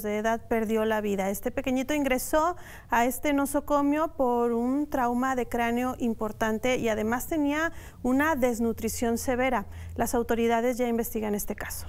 de edad perdió la vida. Este pequeñito ingresó a este nosocomio por un trauma de cráneo importante y además tenía una desnutrición severa. Las autoridades ya investigan este caso.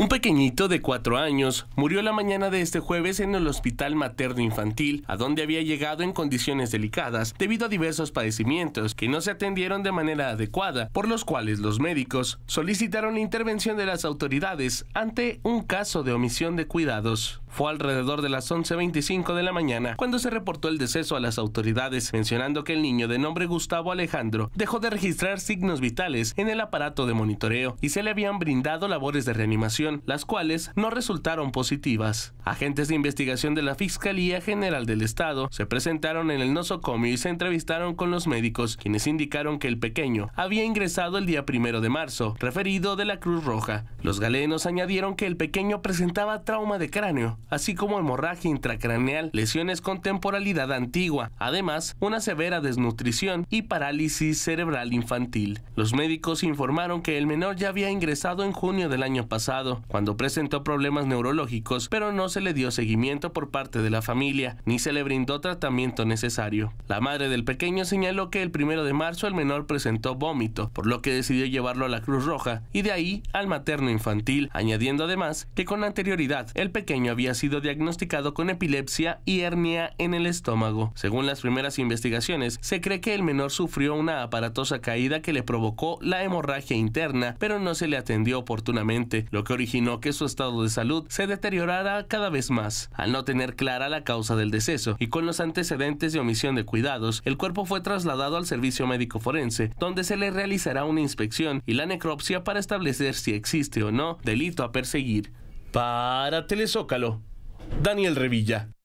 Un pequeñito de cuatro años murió la mañana de este jueves en el hospital materno infantil, a donde había llegado en condiciones delicadas debido a diversos padecimientos que no se atendieron de manera adecuada, por los cuales los médicos solicitaron la intervención de las autoridades ante un caso de omisión de cuidados. Fue alrededor de las 11.25 de la mañana cuando se reportó el deceso a las autoridades, mencionando que el niño de nombre Gustavo Alejandro dejó de registrar signos vitales en el aparato de monitoreo y se le habían brindado labores de reanimación las cuales no resultaron positivas. Agentes de investigación de la Fiscalía General del Estado se presentaron en el nosocomio y se entrevistaron con los médicos, quienes indicaron que el pequeño había ingresado el día primero de marzo, referido de la Cruz Roja. Los galenos añadieron que el pequeño presentaba trauma de cráneo, así como hemorragia intracraneal, lesiones con temporalidad antigua, además una severa desnutrición y parálisis cerebral infantil. Los médicos informaron que el menor ya había ingresado en junio del año pasado, cuando presentó problemas neurológicos, pero no se le dio seguimiento por parte de la familia, ni se le brindó tratamiento necesario. La madre del pequeño señaló que el primero de marzo el menor presentó vómito, por lo que decidió llevarlo a la Cruz Roja y de ahí al materno infantil, añadiendo además que con anterioridad el pequeño había sido diagnosticado con epilepsia y hernia en el estómago. Según las primeras investigaciones, se cree que el menor sufrió una aparatosa caída que le provocó la hemorragia interna, pero no se le atendió oportunamente, lo que originó que su estado de salud se deteriorara cada vez más, al no tener clara la causa del deceso y con los antecedentes de omisión de cuidados, el cuerpo fue trasladado al servicio médico forense, donde se le realizará una inspección y la necropsia para establecer si existe o no delito a perseguir. Para Telezócalo, Daniel Revilla.